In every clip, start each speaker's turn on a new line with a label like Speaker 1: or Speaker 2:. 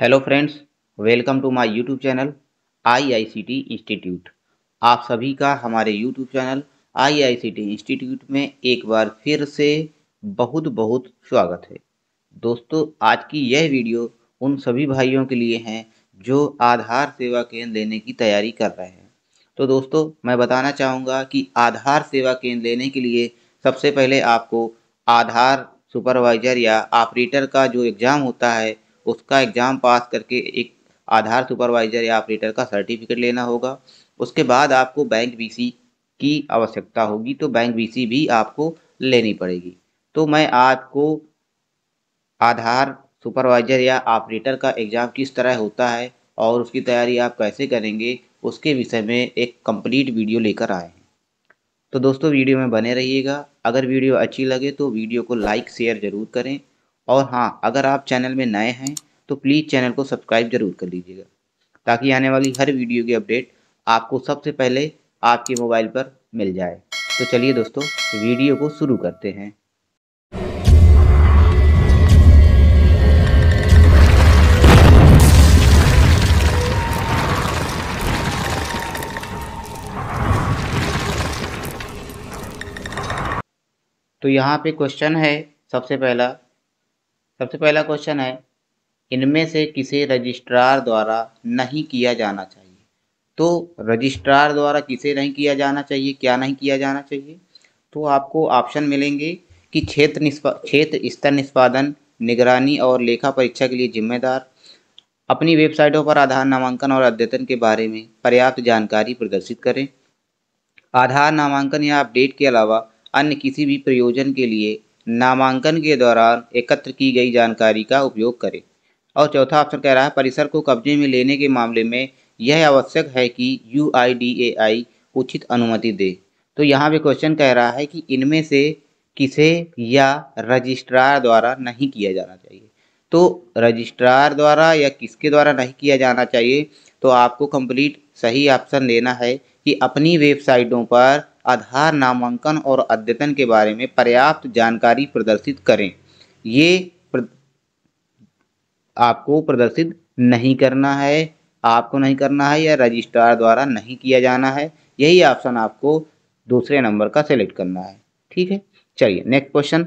Speaker 1: hello friends welcome to my YouTube channel IICT institute आप सभी का हमारे यूट्यूब चैनल आईआईसीटी इंस्टीट्यूट में एक बार फिर से बहुत बहुत स्वागत है दोस्तों आज की यह वीडियो उन सभी भाइयों के लिए हैं जो आधार सेवा केंद्र लेने की तैयारी कर रहे हैं तो दोस्तों मैं बताना चाहूँगा कि आधार सेवा केंद्र लेने के लिए सबसे पहले आपको आधार सुपरवाइज़र या ऑपरेटर का जो एग्ज़ाम होता है उसका एग्ज़ाम पास करके एक आधार सुपरवाइज़र या ऑपरेटर का सर्टिफिकेट लेना होगा उसके बाद आपको बैंक बीसी की आवश्यकता होगी तो बैंक बीसी भी आपको लेनी पड़ेगी तो मैं आपको आधार सुपरवाइज़र या ऑपरेटर का एग्ज़ाम किस तरह होता है और उसकी तैयारी आप कैसे करेंगे उसके विषय में एक कंप्लीट वीडियो लेकर आए हैं तो दोस्तों वीडियो में बने रहिएगा अगर वीडियो अच्छी लगे तो वीडियो को लाइक शेयर ज़रूर करें और हाँ अगर आप चैनल में नए हैं तो प्लीज़ चैनल को सब्सक्राइब जरूर कर लीजिएगा ताकि आने वाली हर वीडियो की अपडेट आपको सबसे पहले आपके मोबाइल पर मिल जाए तो चलिए दोस्तों वीडियो को शुरू करते हैं तो यहाँ पे क्वेश्चन है सबसे पहला सबसे पहला क्वेश्चन है इनमें से किसे रजिस्ट्रार द्वारा नहीं किया जाना चाहिए तो रजिस्ट्रार द्वारा किसे नहीं किया जाना चाहिए क्या नहीं किया जाना चाहिए तो आपको ऑप्शन मिलेंगे कि क्षेत्र निष्पा क्षेत्र स्तर निष्पादन निगरानी और लेखा परीक्षा के लिए जिम्मेदार अपनी वेबसाइटों पर आधार नामांकन और अद्यतन के बारे में पर्याप्त जानकारी प्रदर्शित करें आधार नामांकन या अपडेट के अलावा अन्य किसी भी प्रयोजन के लिए नामांकन के दौरान एकत्र की गई जानकारी का उपयोग करें और चौथा ऑप्शन कह रहा है परिसर को कब्जे में लेने के मामले में यह आवश्यक है कि यू उचित अनुमति दे तो यहाँ पे क्वेश्चन कह रहा है कि इनमें से किसे या रजिस्ट्रार द्वारा नहीं किया जाना चाहिए तो रजिस्ट्रार द्वारा या किसके द्वारा नहीं किया जाना चाहिए तो आपको कंप्लीट सही ऑप्शन लेना है कि अपनी वेबसाइटों पर आधार नामांकन और अद्यतन के बारे में पर्याप्त जानकारी प्रदर्शित करें ये प्र... आपको प्रदर्शित नहीं करना है आपको नहीं करना है या रजिस्ट्रार द्वारा नहीं किया जाना है यही ऑप्शन आपको दूसरे नंबर का सेलेक्ट करना है ठीक है चलिए नेक्स्ट क्वेश्चन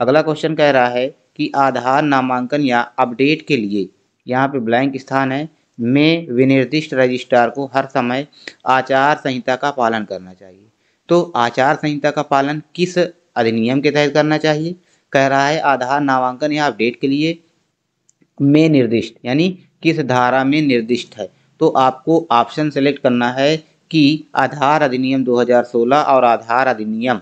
Speaker 1: अगला क्वेश्चन कह रहा है कि आधार नामांकन या अपडेट के लिए यहाँ पे ब्लैंक स्थान है में विनिर्दिष्ट रजिस्ट्रार को हर समय आचार संहिता का पालन करना चाहिए तो आचार संहिता का पालन किस अधिनियम के तहत करना चाहिए कह रहा है आधार नामांकन या अपडेट के लिए में निर्दिष्ट यानी किस धारा में निर्दिष्ट है तो आपको ऑप्शन सेलेक्ट करना है कि आधार अधिनियम 2016 और आधार अधिनियम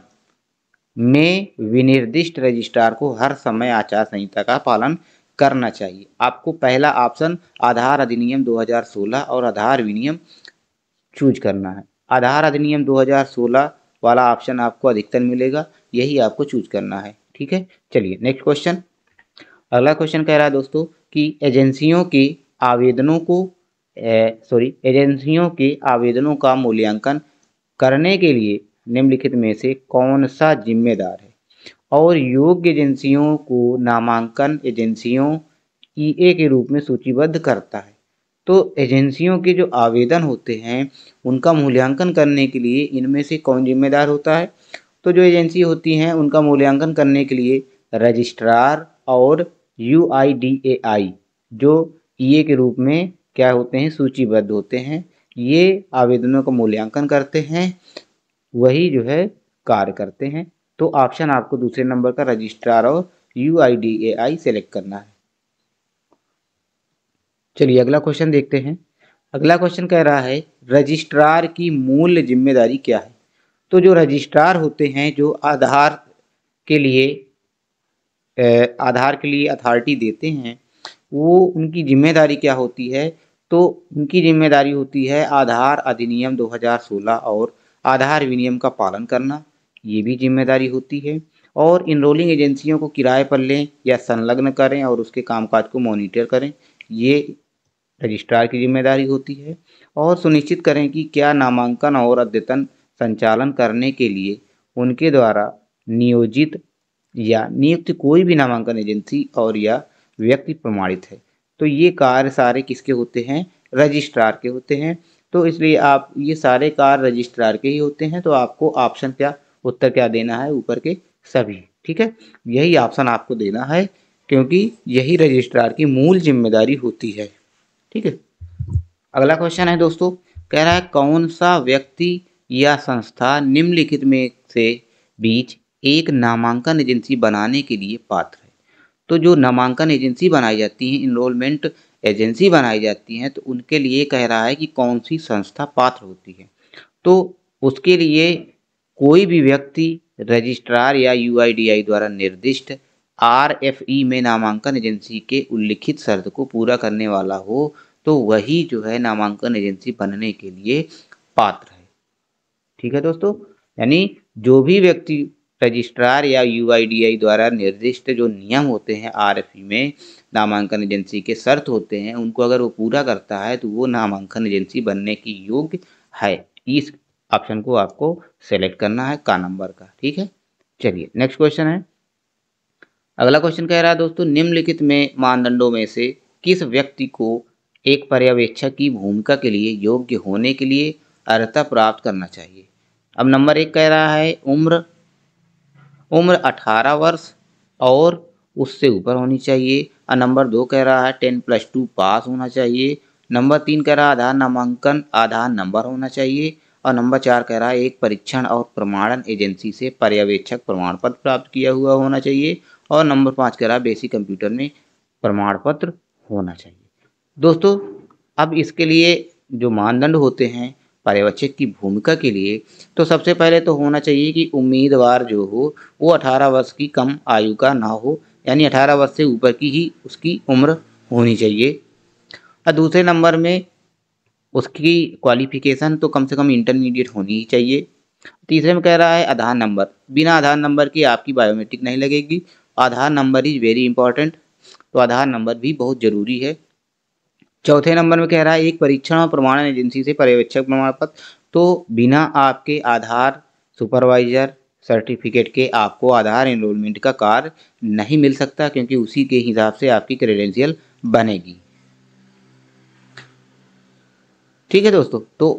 Speaker 1: में विनिर्दिष्ट रजिस्ट्रार को हर समय आचार संहिता का पालन करना चाहिए आपको पहला ऑप्शन आधार अधिनियम 2016 और आधार विनियम चूज करना है आधार अधिनियम 2016 वाला ऑप्शन आपको अधिकतर मिलेगा यही आपको चूज करना है ठीक है चलिए नेक्स्ट क्वेश्चन अगला क्वेश्चन कह रहा है दोस्तों कि एजेंसियों के आवेदनों को सॉरी एजेंसियों के आवेदनों का मूल्यांकन करने के लिए निम्नलिखित में से कौन सा जिम्मेदार है और योग्य एजेंसियों को नामांकन एजेंसियों ई e के रूप में सूचीबद्ध करता है तो एजेंसियों के जो आवेदन होते हैं उनका मूल्यांकन करने के लिए इनमें से कौन जिम्मेदार होता है तो जो एजेंसी होती हैं उनका मूल्यांकन करने के लिए रजिस्ट्रार और यू जो ई के रूप में क्या होते हैं सूचीबद्ध होते हैं ये आवेदनों का मूल्यांकन करते हैं वही जो है कार्य करते हैं तो ऑप्शन आपको दूसरे नंबर का रजिस्ट्रार और यू आई सेलेक्ट करना है चलिए अगला क्वेश्चन देखते हैं अगला क्वेश्चन कह रहा है रजिस्ट्रार की मूल जिम्मेदारी क्या है तो जो रजिस्ट्रार होते हैं जो आधार के लिए आधार के लिए अथॉरिटी देते हैं वो उनकी जिम्मेदारी क्या होती है तो उनकी जिम्मेदारी होती है आधार अधिनियम 2016 और आधार विनियम का पालन करना ये भी जिम्मेदारी होती है और इनरोलिंग एजेंसियों को किराए पर लें या संलग्न करें और उसके कामकाज को मॉनिटर करें ये रजिस्ट्रार की जिम्मेदारी होती है और सुनिश्चित करें कि क्या नामांकन और अद्यतन संचालन करने के लिए उनके द्वारा नियोजित या नियुक्त कोई भी नामांकन एजेंसी और या व्यक्ति प्रमाणित है तो ये कार्य सारे किसके होते हैं रजिस्ट्रार के होते हैं तो इसलिए आप ये सारे कार्य रजिस्ट्रार के ही होते हैं तो आपको ऑप्शन क्या उत्तर क्या देना है ऊपर के सभी ठीक है यही ऑप्शन आपको देना है क्योंकि यही रजिस्ट्रार की मूल जिम्मेदारी होती है ठीक है अगला क्वेश्चन है दोस्तों कह रहा है कौन सा व्यक्ति या संस्था निम्नलिखित में से बीच एक नामांकन एजेंसी बनाने के लिए पात्र है तो जो नामांकन एजेंसी बनाई जाती है इनरोलमेंट एजेंसी बनाई जाती है तो उनके लिए कह रहा है कि कौन सी संस्था पात्र होती है तो उसके लिए कोई भी व्यक्ति रजिस्ट्रार या यू द्वारा निर्दिष्ट आर e में नामांकन एजेंसी के उल्लिखित शर्त को पूरा करने वाला हो तो वही जो है नामांकन एजेंसी बनने के लिए पात्र है ठीक है दोस्तों यानी जो भी व्यक्ति रजिस्ट्रार या यू द्वारा निर्दिष्ट जो नियम होते हैं आर e में नामांकन एजेंसी के शर्त होते हैं उनको अगर वो पूरा करता है तो वो नामांकन एजेंसी बनने की योग्य है इस ऑप्शन को आपको सेलेक्ट करना है का नंबर का ठीक है चलिए नेक्स्ट क्वेश्चन है अगला क्वेश्चन कह रहा है दोस्तों निम्नलिखित में मानदंडों में से किस व्यक्ति को एक पर्यवेक्षक की भूमिका के लिए योग्य होने के लिए अर्हता प्राप्त करना चाहिए अब नंबर एक कह रहा है उम्र उम्र 18 वर्ष और उससे ऊपर होनी चाहिए और नंबर दो कह रहा है टेन प्लस टू पास होना चाहिए नंबर तीन कह रहा है आधार नामांकन आधार नंबर होना चाहिए और नंबर चार कह रहा है एक परीक्षण और प्रमाणन एजेंसी से पर्यवेक्षक प्रमाण पत्र प्राप्त किया हुआ होना चाहिए और नंबर पाँच कह रहा है बेसिक कंप्यूटर में प्रमाण पत्र होना चाहिए दोस्तों अब इसके लिए जो मानदंड होते हैं पर्यवेक्षक की भूमिका के लिए तो सबसे पहले तो होना चाहिए कि उम्मीदवार जो हो वो 18 वर्ष की कम आयु का ना हो यानी 18 वर्ष से ऊपर की ही उसकी उम्र होनी चाहिए और दूसरे नंबर में उसकी क्वालिफिकेशन तो कम से कम इंटरमीडिएट होनी ही चाहिए तीसरे में कह रहा है आधार नंबर बिना आधार नंबर के आपकी बायोमेट्रिक नहीं लगेगी Aadhaar number is very important तो आधार नंबर भी बहुत ज़रूरी है चौथे नंबर में कह रहा है एक परीक्षण और प्रमाणन एजेंसी से पर्यवेक्षक प्रमाण पत्र तो बिना आपके आधार सुपरवाइजर सर्टिफिकेट के आपको आधार एनरोलमेंट का कार्य नहीं मिल सकता क्योंकि उसी के हिसाब से आपकी क्रेडेंशियल बनेगी ठीक है दोस्तों तो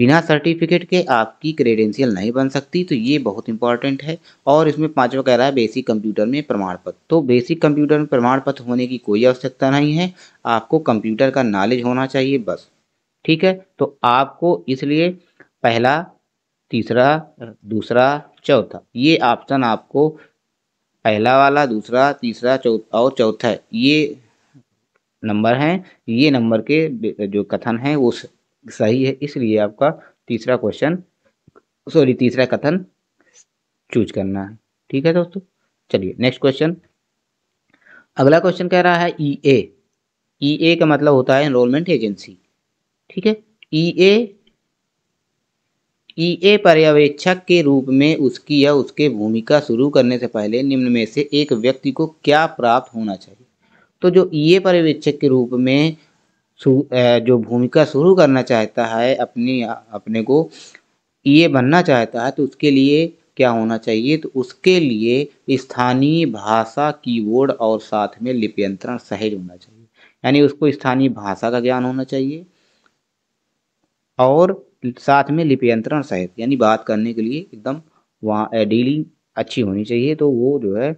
Speaker 1: बिना सर्टिफिकेट के आपकी क्रेडेंशियल नहीं बन सकती तो ये बहुत इंपॉर्टेंट है और इसमें पांचवा कह रहा है बेसिक कंप्यूटर में प्रमाण पत्र तो बेसिक कंप्यूटर में प्रमाण पत्र होने की कोई आवश्यकता नहीं है आपको कंप्यूटर का नॉलेज होना चाहिए बस ठीक है तो आपको इसलिए पहला तीसरा दूसरा चौथा ये ऑप्शन आपको पहला वाला दूसरा तीसरा चौथा और चौथा ये नंबर हैं ये नंबर के जो कथन हैं उस सही है इसलिए आपका तीसरा क्वेश्चन सॉरी तीसरा कथन चूज करना है ठीक है दोस्तों चलिए नेक्स्ट क्वेश्चन अगला क्वेश्चन कह रहा है ई ए ई ए का मतलब होता है एनरोलमेंट एजेंसी ठीक है ई ए ई ए पर्यवेक्षक के रूप में उसकी या उसके भूमिका शुरू करने से पहले निम्न में से एक व्यक्ति को क्या प्राप्त होना चाहिए तो जो ई e ए पर्यवेक्षक के रूप में जो भूमिका शुरू करना चाहता है अपनी अपने को ये बनना चाहता है तो उसके लिए क्या होना चाहिए तो उसके लिए स्थानीय भाषा कीबोर्ड और साथ में लिप्यंत्रण सहज होना चाहिए यानी उसको स्थानीय भाषा का ज्ञान होना चाहिए और साथ में लिप्यंत्रण सहित यानी बात करने के लिए एकदम वहाँ डीलिंग अच्छी होनी चाहिए तो वो जो है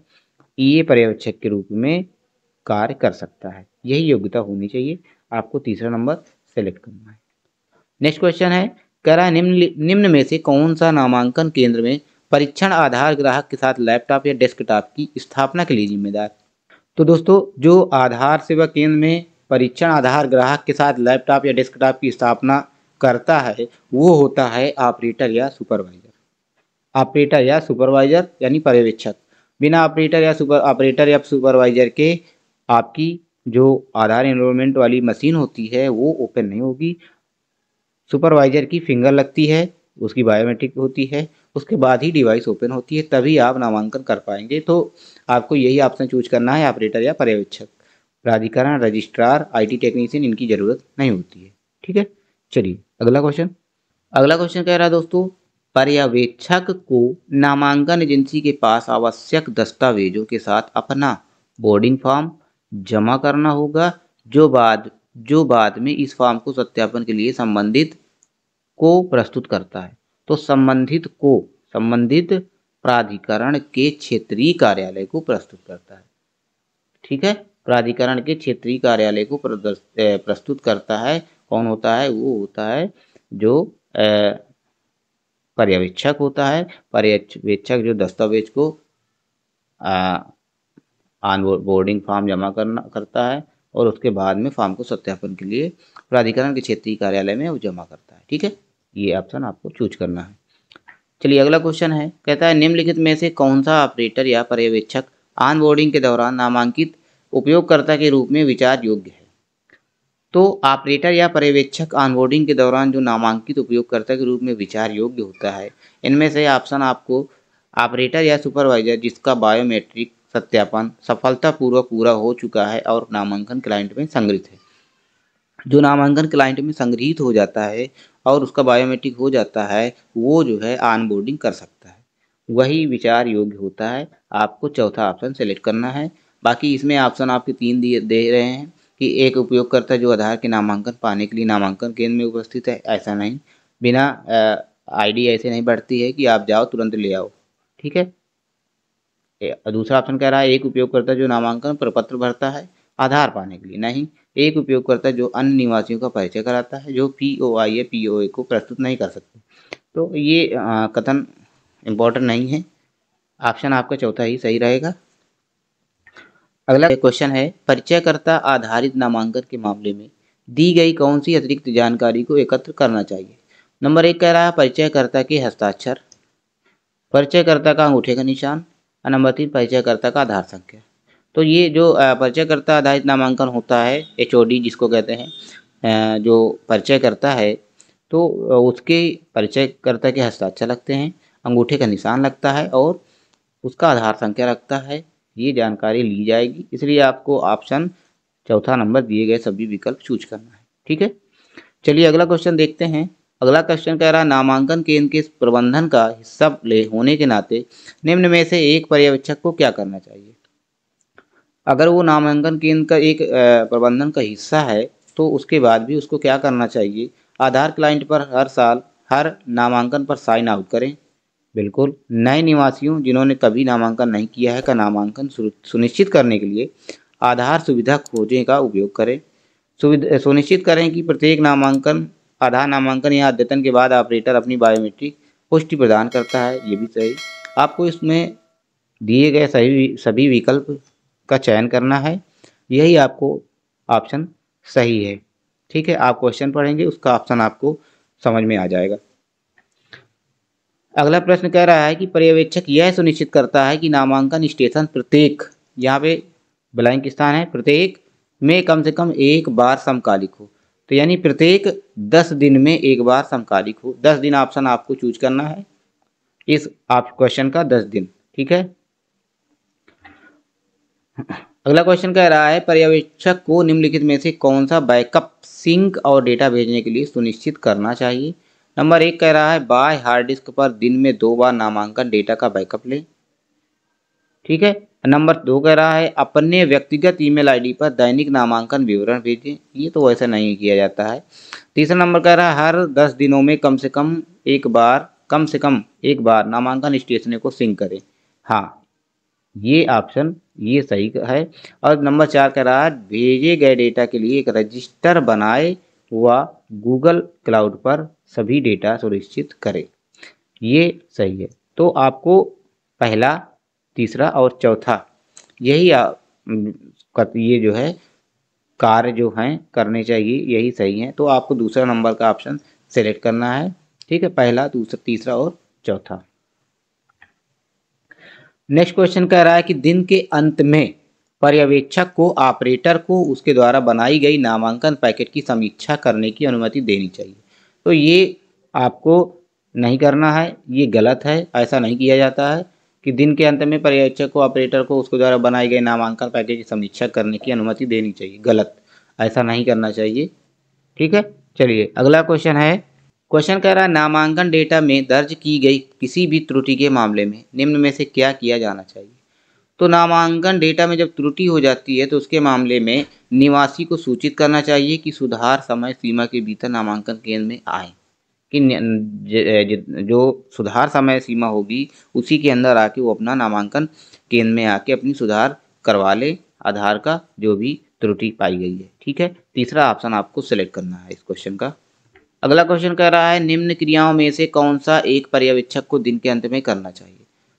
Speaker 1: ये पर्यवेक्षक के रूप में कार्य कर सकता है यही योग्यता होनी चाहिए आपको तीसरा नंबर सेलेक्ट करना है नेक्स्ट क्वेश्चन है कह रहा है निम्न में से कौन सा नामांकन केंद्र में परीक्षण आधार ग्राहक के साथ लैपटॉप या डेस्कटॉप की स्थापना के लिए जिम्मेदार तो दोस्तों जो आधार सेवा केंद्र में परीक्षण आधार ग्राहक के साथ लैपटॉप या डेस्कटॉप की स्थापना करता है वो होता है ऑपरेटर या सुपरवाइजर ऑपरेटर या सुपरवाइजर यानी पर्यवेक्षक बिना ऑपरेटर या सुपर ऑपरेटर या सुपरवाइजर के आपकी जो आधार एनरोलमेंट वाली मशीन होती है वो ओपन नहीं होगी सुपरवाइजर की फिंगर लगती है उसकी बायोमेट्रिक होती है उसके बाद ही डिवाइस ओपन होती है तभी आप नामांकन कर पाएंगे तो आपको यही ऑप्शन चूज करना है ऑपरेटर या पर्यवेक्षक प्राधिकरण रजिस्ट्रार आईटी टेक्नीशियन इनकी ज़रूरत नहीं होती है ठीक है चलिए अगला क्वेश्चन अगला क्वेश्चन कह रहा है दोस्तों पर्यवेक्षक को नामांकन एजेंसी के पास आवश्यक दस्तावेजों के साथ अपना बोर्डिंग फॉर्म जमा करना होगा जो बाद जो बाद में इस फॉर्म को सत्यापन के लिए संबंधित को प्रस्तुत करता है तो संबंधित को संबंधित प्राधिकरण के क्षेत्रीय कार्यालय को प्रस्तुत करता है ठीक है प्राधिकरण के क्षेत्रीय कार्यालय को प्रस्तुत करता है कौन होता है वो होता है जो पर्यवेक्षक होता है पर्यवेक्षक जो दस्तावेज को आ, ऑन बोर्डिंग फॉर्म जमा करना करता है और उसके बाद में फॉर्म को सत्यापन के लिए प्राधिकरण के क्षेत्रीय कार्यालय में वो जमा करता है ठीक है ये ऑप्शन आपको चूज करना है चलिए अगला क्वेश्चन है कहता है निम्नलिखित में से कौन सा ऑपरेटर या पर्यवेक्षक ऑन बोर्डिंग के दौरान नामांकित उपयोगकर्ता के रूप में विचार योग्य है तो ऑपरेटर या पर्यवेक्षक ऑनबोर्डिंग के दौरान जो नामांकित उपयोगकर्ता के रूप में विचार योग्य होता है इनमें से ऑप्शन आपको ऑपरेटर या सुपरवाइजर जिसका बायोमेट्रिक सत्यापन सफलतापूर्वक पूरा हो चुका है और नामांकन क्लाइंट में संग्रहित है जो नामांकन क्लाइंट में संग्रहित हो जाता है और उसका बायोमेट्रिक हो जाता है वो जो है ऑनबोर्डिंग कर सकता है वही विचार योग्य होता है आपको चौथा ऑप्शन सेलेक्ट करना है बाकी इसमें ऑप्शन आपके तीन दिए दे रहे हैं कि एक उपयोगकर्ता जो आधार के नामांकन पाने के लिए नामांकन केंद्र में उपस्थित है ऐसा नहीं बिना आईडी ऐसे नहीं बढ़ती है कि आप जाओ तुरंत ले आओ ठीक है दूसरा ऑप्शन कह रहा है एक उपयोगकर्ता जो नामांकन प्रपत्र भरता है आधार पाने के लिए नहीं एक उपयोगकर्ता जो अन्य निवासियों का परिचय कराता है जो पी ओ आई या पी ओ ए को प्रस्तुत नहीं कर सकते तो ये आ, कथन इम्पोर्टेंट नहीं है ऑप्शन आपका चौथा ही सही रहेगा अगला क्वेश्चन है परिचयकर्ता आधारित नामांकन के मामले में दी गई कौन सी अतिरिक्त जानकारी को एकत्र करना चाहिए नंबर एक कह रहा है परिचयकर्ता के हस्ताक्षर परिचयकर्ता का अंगूठे का निशान और नंबर तीन परिचयकर्ता का आधार संख्या तो ये जो परिचयकर्ता आधारित नामांकन होता है एच जिसको कहते हैं जो परिचय करता है तो उसके परिचयकर्ता के हस्ताक्षर लगते हैं अंगूठे का निशान लगता है और उसका आधार संख्या लगता है ये जानकारी ली जाएगी इसलिए आपको ऑप्शन चौथा नंबर दिए गए सभी विकल्प चूज करना है ठीक है चलिए अगला क्वेश्चन देखते हैं अगला क्वेश्चन कह रहा है नामांकन केंद्र के प्रबंधन का हिस्सा ले होने के नाते निम्न में से एक पर्यवेक्षक को क्या करना चाहिए अगर वो नामांकन केंद्र का एक प्रबंधन का हिस्सा है तो उसके बाद भी उसको क्या करना चाहिए आधार क्लाइंट पर हर साल हर नामांकन पर साइन आउट करें बिल्कुल नए निवासियों जिन्होंने कभी नामांकन नहीं किया है का नामांकन सुनिश्चित करने के लिए आधार सुविधा खोजें का उपयोग करें सुविधा सुनिश्चित करें कि प्रत्येक नामांकन आधार नामांकन या अद्यतन के बाद ऑपरेटर अपनी बायोमेट्रिक पुष्टि प्रदान करता है ये भी सही आपको इसमें दिए गए सही सभी विकल्प का चयन करना है यही आपको ऑप्शन सही है ठीक है आप क्वेश्चन पढ़ेंगे उसका ऑप्शन आपको समझ में आ जाएगा अगला प्रश्न कह रहा है कि पर्यवेक्षक यह सुनिश्चित करता है कि नामांकन स्टेशन प्रत्येक यहाँ पे ब्लैंक स्थान है प्रत्येक में कम से कम एक बार समकालिक हो तो यानी प्रत्येक दस दिन में एक बार समकालिक हो दस दिन ऑप्शन आपको चूज करना है इस आप क्वेश्चन का दस दिन ठीक है अगला क्वेश्चन कह रहा है पर्यवेक्षक को निम्नलिखित में से कौन सा बैकअप सिंक और डेटा भेजने के लिए सुनिश्चित करना चाहिए नंबर एक कह रहा है बाय हार्ड डिस्क पर दिन में दो बार नामांकन डेटा का बैकअप लें ठीक है नंबर दो कह रहा है अपने व्यक्तिगत ईमेल आईडी पर दैनिक नामांकन विवरण भेजें ये तो वैसा नहीं किया जाता है तीसरा नंबर कह रहा है हर दस दिनों में कम से कम एक बार कम से कम एक बार नामांकन स्टेशन को सिंक करें हाँ ये ऑप्शन ये सही है और नंबर चार कह रहा है भेजे गए डेटा के लिए एक रजिस्टर बनाए व गूगल क्लाउड पर सभी डेटा सुनिश्चित करें ये सही है तो आपको पहला तीसरा और चौथा यही ये जो है कार्य जो हैं करने चाहिए यही सही है तो आपको दूसरा नंबर का ऑप्शन सेलेक्ट करना है ठीक है पहला दूसरा तीसरा और चौथा नेक्स्ट क्वेश्चन कह रहा है कि दिन के अंत में पर्यवेक्षक को ऑपरेटर को उसके द्वारा बनाई गई नामांकन पैकेट की समीक्षा करने की अनुमति देनी चाहिए तो ये आपको नहीं करना है ये गलत है ऐसा नहीं किया जाता है कि दिन के अंत में पर्यवेक्षक को ऑपरेटर को उसके द्वारा बनाए गए नामांकन पैकेज की समीक्षा करने की अनुमति देनी चाहिए गलत ऐसा नहीं करना चाहिए ठीक है चलिए अगला क्वेश्चन है क्वेश्चन कह रहा है नामांकन डेटा में दर्ज की गई किसी भी त्रुटि के मामले में निम्न में से क्या किया जाना चाहिए तो नामांकन डेटा में जब त्रुटि हो जाती है तो उसके मामले में निवासी को सूचित करना चाहिए कि सुधार समय सीमा के भीतर नामांकन केंद्र में आए कि जो सुधार समय सीमा होगी उसी के अंदर आके वो अपना नामांकन केंद्र में आके अपनी सुधार करवा ले आधार का जो भी त्रुटि पाई गई है ठीक है तीसरा ऑप्शन आपको सिलेक्ट करना है इस क्वेश्चन का अगला क्वेश्चन कह रहा है निम्न क्रियाओं में से कौन सा एक पर्यवेक्षक को दिन के अंत में करना चाहिए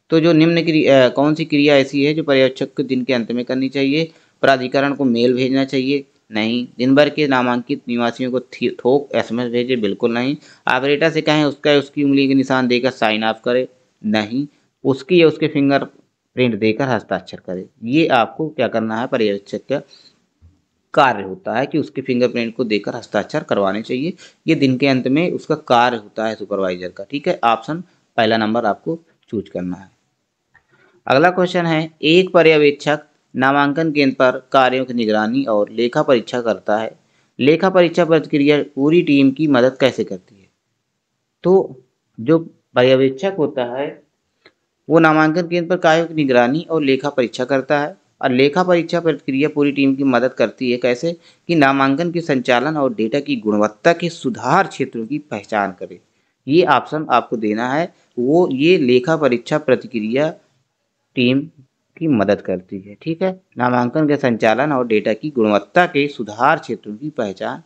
Speaker 1: तो जो निम्न क्रिया कौन सी क्रिया ऐसी है जो पर्यवेक्षक को दिन के अंत में करनी चाहिए प्राधिकरण को मेल भेजना चाहिए नहीं दिन भर के नामांकित निवासियों को थोक एस एम भेजे बिल्कुल नहीं ऑपरेटर से कहें उसका उसकी उंगली के निशान देकर साइन ऑफ करे नहीं उसकी या उसके फिंगर प्रिंट देकर हस्ताक्षर करे ये आपको क्या करना है पर्यवेक्षक का कार्य होता है कि उसके फिंगरप्रिंट को देकर हस्ताक्षर करवाने चाहिए ये दिन के अंत में उसका कार्य होता है सुपरवाइजर का ठीक है ऑप्शन पहला नंबर आपको चूज करना है अगला क्वेश्चन है एक पर्यवेक्षक नामांकन केंद्र पर कार्यों की निगरानी और लेखा परीक्षा करता है लेखा परीक्षा प्रतिक्रिया पूरी टीम की मदद कैसे करती है तो जो पर्यवेक्षक होता है वो नामांकन केंद्र पर कार्यों की निगरानी और लेखा परीक्षा करता है और लेखा परीक्षा प्रतिक्रिया पूरी टीम की मदद करती है कैसे कि नामांकन के संचालन और डेटा की गुणवत्ता के सुधार क्षेत्रों की पहचान करे ये ऑप्शन आपको देना है वो ये लेखा परीक्षा प्रतिक्रिया टीम की मदद करती है ठीक है नामांकन के संचालन और डेटा की गुणवत्ता के सुधार क्षेत्रों की पहचान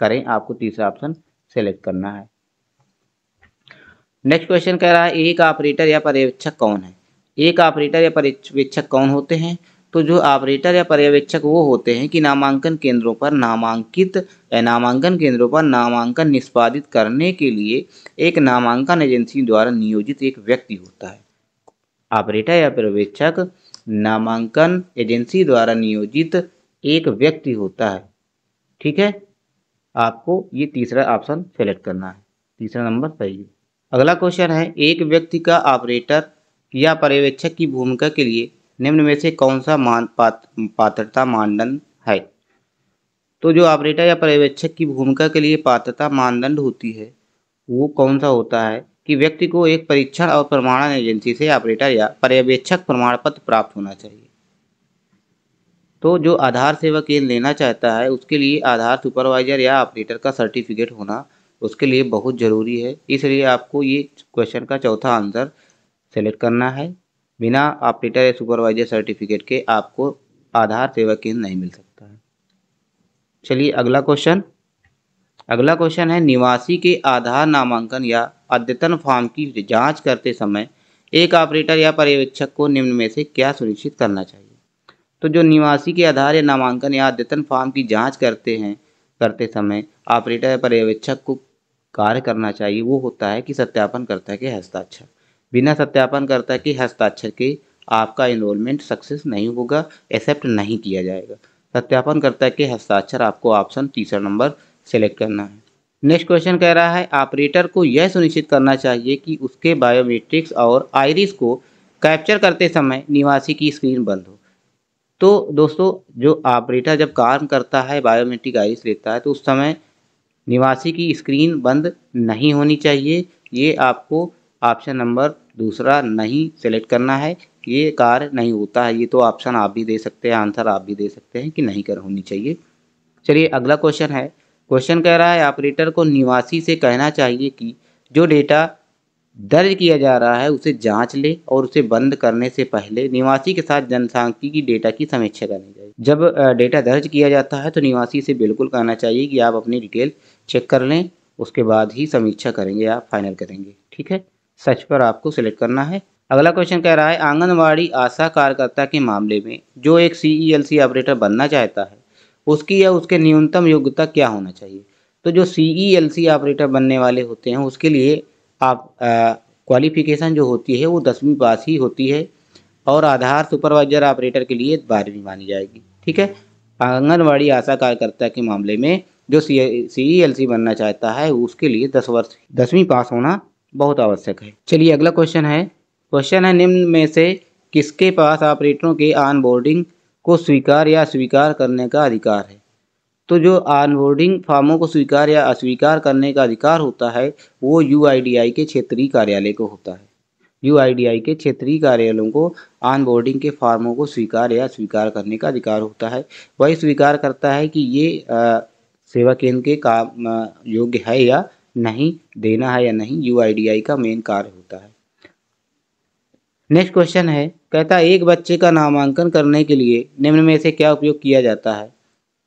Speaker 1: करें आपको तीसरा ऑप्शन सेलेक्ट करना है नेक्स्ट क्वेश्चन कह रहा है एक ऑपरेटर या पर्यवेक्षक कौन है एक ऑपरेटर या पर्यवेक्षक कौन होते हैं तो जो ऑपरेटर या पर्यवेक्षक वो होते हैं कि नामांकन केंद्रों पर नामांकित या नामांकन केंद्रों पर नामांकन निष्पादित करने के लिए एक नामांकन एजेंसी द्वारा नियोजित एक व्यक्ति होता है ऑपरेटर या पर्यवेक्षक नामांकन एजेंसी द्वारा नियोजित एक व्यक्ति होता है ठीक है आपको ये तीसरा ऑप्शन सेलेक्ट करना है तीसरा नंबर सही अगला क्वेश्चन है एक व्यक्ति का ऑपरेटर या पर्यवेक्षक की भूमिका के लिए निम्न में से कौन सा मान पात्र पात्रता मानदंड है तो जो ऑपरेटर या पर्यवेक्षक की भूमिका के लिए पात्रता मानदंड होती है वो कौन सा होता है कि व्यक्ति को एक परीक्षण और प्रमाणन एजेंसी से ऑपरेटर या पर्यवेक्षक प्रमाण पत्र प्राप्त होना चाहिए तो जो आधार सेवा केंद्र लेना चाहता है उसके लिए आधार सुपरवाइजर या ऑपरेटर का सर्टिफिकेट होना उसके लिए बहुत ज़रूरी है इसलिए आपको ये क्वेश्चन का चौथा आंसर सेलेक्ट करना है बिना ऑपरेटर या सुपरवाइजर सर्टिफिकेट के आपको आधार सेवा केंद्र नहीं मिल सकता है चलिए अगला क्वेश्चन अगला क्वेश्चन है निवासी के आधार नामांकन या अद्यतन फॉर्म की जांच करते समय एक ऑपरेटर या पर्यवेक्षक को निम्न में से क्या सुनिश्चित करना चाहिए तो जो निवासी के आधार या नामांकन या अद्यतन फॉर्म की जांच करते हैं करते समय ऑपरेटर या पर्यवेक्षक को कार्य करना चाहिए वो होता है कि सत्यापनकर्ता के हस्ताक्षर बिना सत्यापनकर्ता के हस्ताक्षर के आपका इनरोलमेंट सक्सेस नहीं होगा एक्सेप्ट नहीं किया जाएगा सत्यापनकर्ता के हस्ताक्षर आपको ऑप्शन तीसरा नंबर सेलेक्ट करना है नेक्स्ट क्वेश्चन कह रहा है ऑपरेटर को यह सुनिश्चित करना चाहिए कि उसके बायोमेट्रिक्स और आयरिस को कैप्चर करते समय निवासी की स्क्रीन बंद हो तो दोस्तों जो ऑपरेटर जब काम करता है बायोमेट्रिक आयरिस लेता है तो उस समय निवासी की स्क्रीन बंद नहीं होनी चाहिए ये आपको ऑप्शन नंबर दूसरा नहीं सेलेक्ट करना है ये कार्य नहीं होता है ये तो ऑप्शन आप भी दे सकते हैं आंसर आप भी दे सकते हैं कि नहीं कर होनी चाहिए चलिए अगला क्वेश्चन है क्वेश्चन कह रहा है ऑपरेटर को निवासी से कहना चाहिए कि जो डेटा दर्ज किया जा रहा है उसे जांच ले और उसे बंद करने से पहले निवासी के साथ जनसांख्यिकी की डेटा की समीक्षा करनी चाहिए जब डेटा दर्ज किया जाता है तो निवासी से बिल्कुल कहना चाहिए कि आप अपनी डिटेल चेक कर लें उसके बाद ही समीक्षा करेंगे आप फाइनल करेंगे ठीक है सच पर आपको सिलेक्ट करना है अगला क्वेश्चन कह रहा है आंगनबाड़ी आशा कार्यकर्ता के मामले में जो एक सी e ऑपरेटर बनना चाहता है उसकी या उसके न्यूनतम योग्यता क्या होना चाहिए तो जो सी ई एल सी ऑपरेटर बनने वाले होते हैं उसके लिए आप क्वालिफिकेशन जो होती है वो दसवीं पास ही होती है और आधार सुपरवाइजर ऑपरेटर के लिए बारहवीं मानी जाएगी ठीक है आंगनबाड़ी आशा कार्यकर्ता के मामले में जो सी ई एल सी बनना चाहता है उसके लिए दस वर्ष दसवीं पास होना बहुत आवश्यक है चलिए अगला क्वेश्चन है क्वेश्चन है निम्न में से किसके पास ऑपरेटरों के ऑन बोर्डिंग को स्वीकार या अस्वीकार करने का अधिकार है तो जो ऑनबोर्डिंग फॉर्मों को स्वीकार या अस्वीकार करने का अधिकार होता है वो यू के क्षेत्रीय कार्यालय को होता है यू के क्षेत्रीय कार्यालयों को ऑनबोर्डिंग के फार्मों को स्वीकार या स्वीकार करने का अधिकार होता है वही स्वीकार करता है कि ये आ, सेवा केंद्र के काम योग्य है या नहीं देना है या नहीं यू का मेन कार्य होता है नेक्स्ट क्वेश्चन है कहता है एक बच्चे का नामांकन करने के लिए निम्न में से क्या उपयोग किया जाता है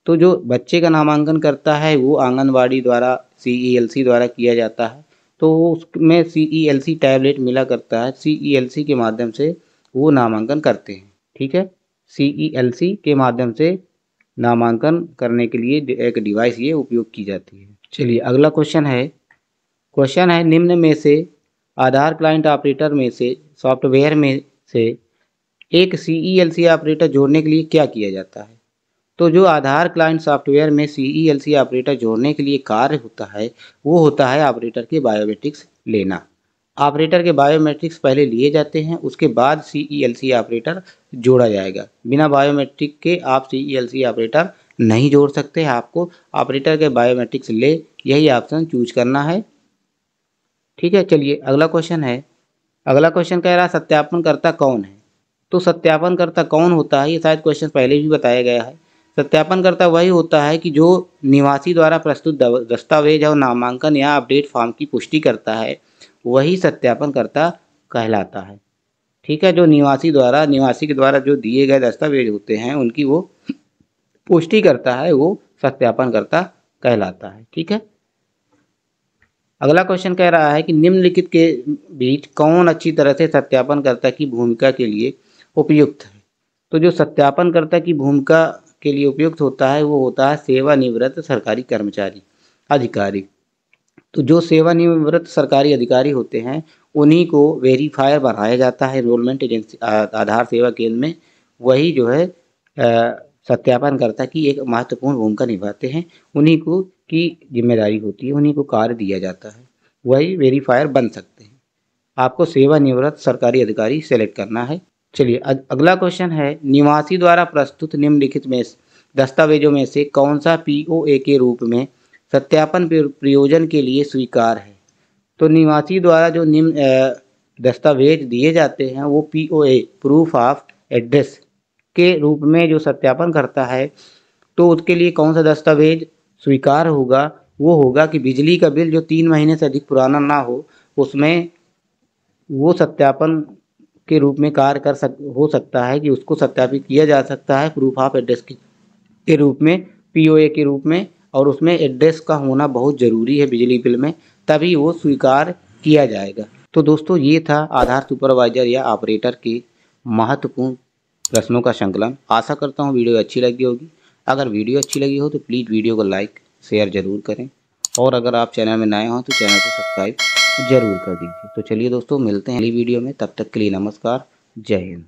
Speaker 1: तो जो बच्चे का नामांकन करता है वो आंगनबाड़ी द्वारा सी e द्वारा किया जाता है तो उसमें सी ई एल सी टैबलेट मिला करता है सी ई एल सी के माध्यम से वो नामांकन करते हैं ठीक है सी ई एल सी के माध्यम से नामांकन करने के लिए एक डिवाइस ये उपयोग की जाती है चलिए अगला क्वेश्चन है क्वेश्चन है निम्न में से आधार क्लाइंट ऑपरेटर में से सॉफ्टवेयर में से एक सी ऑपरेटर e जोड़ने के लिए क्या किया जाता है तो जो आधार क्लाइंट सॉफ्टवेयर में सी ऑपरेटर e जोड़ने के लिए कार्य होता है वो होता है ऑपरेटर के बायोमेट्रिक्स लेना ऑपरेटर के बायोमेट्रिक्स पहले लिए जाते हैं उसके बाद सी ऑपरेटर e जोड़ा जाएगा बिना बायोमेट्रिक के आप सी ऑपरेटर नहीं जोड़ सकते आपको ऑपरेटर के बायोमेट्रिक्स ले यही ऑप्शन चूज करना है ठीक है चलिए अगला क्वेश्चन है अगला क्वेश्चन कह रहा है सत्यापन करता कौन है तो सत्यापनकर्ता कौन होता है ये शायद क्वेश्चन पहले भी बताया गया है सत्यापनकर्ता वही होता है कि जो निवासी द्वारा प्रस्तुत दस्तावेज और नामांकन या अपडेट फॉर्म की पुष्टि करता है वही सत्यापनकर्ता कहलाता है ठीक है जो निवासी द्वारा निवासी के द्वारा जो दिए गए दस्तावेज होते हैं उनकी वो पुष्टि करता है वो सत्यापनकर्ता कहलाता है ठीक है अगला क्वेश्चन कह रहा है कि निम्नलिखित के बीच कौन अच्छी तरह से सत्यापनकर्ता की भूमिका के लिए उपयुक्त तो जो सत्यापनकर्ता की भूमिका के लिए उपयुक्त होता है वो होता है सेवानिवृत्त सरकारी कर्मचारी अधिकारी तो जो सेवानिवृत्त सरकारी अधिकारी होते हैं उन्हीं को वेरीफायर बनाया जाता है इनरोलमेंट एजेंसी आधार सेवा केंद्र में वही जो है सत्यापनकर्ता की एक महत्वपूर्ण भूमिका निभाते हैं उन्हीं को की जिम्मेदारी होती है उन्हीं को कार्य दिया जाता है वही वेरीफायर बन सकते हैं आपको सेवानिवृत्त सरकारी अधिकारी सेलेक्ट करना है चलिए अगला क्वेश्चन है निवासी द्वारा प्रस्तुत निम्नलिखित में दस्तावेजों में से कौन सा पीओए के रूप में सत्यापन प्रयोजन के लिए स्वीकार है तो निवासी द्वारा जो निम्न दस्तावेज दिए जाते हैं वो पीओए प्रूफ ऑफ एड्रेस के रूप में जो सत्यापन करता है तो उसके लिए कौन सा दस्तावेज स्वीकार होगा वो होगा कि बिजली का बिल जो तीन महीने से अधिक पुराना ना हो उसमें वो सत्यापन के रूप में कार्य कर सक हो सकता है कि उसको सत्यापित किया जा सकता है प्रूफ ऑफ एड्रेस के रूप में पीओए के रूप में और उसमें एड्रेस का होना बहुत ज़रूरी है बिजली बिल में तभी वो स्वीकार किया जाएगा तो दोस्तों ये था आधार सुपरवाइजर या ऑपरेटर के महत्वपूर्ण प्रश्नों का संकलन आशा करता हूँ वीडियो अच्छी लगी होगी अगर वीडियो अच्छी लगी हो तो प्लीज़ वीडियो को लाइक शेयर ज़रूर करें और अगर आप चैनल में नए हों तो चैनल को सब्सक्राइब ज़रूर कर दीजिए तो चलिए दोस्तों मिलते हैं अगली वीडियो में तब तक के लिए नमस्कार जय हिंद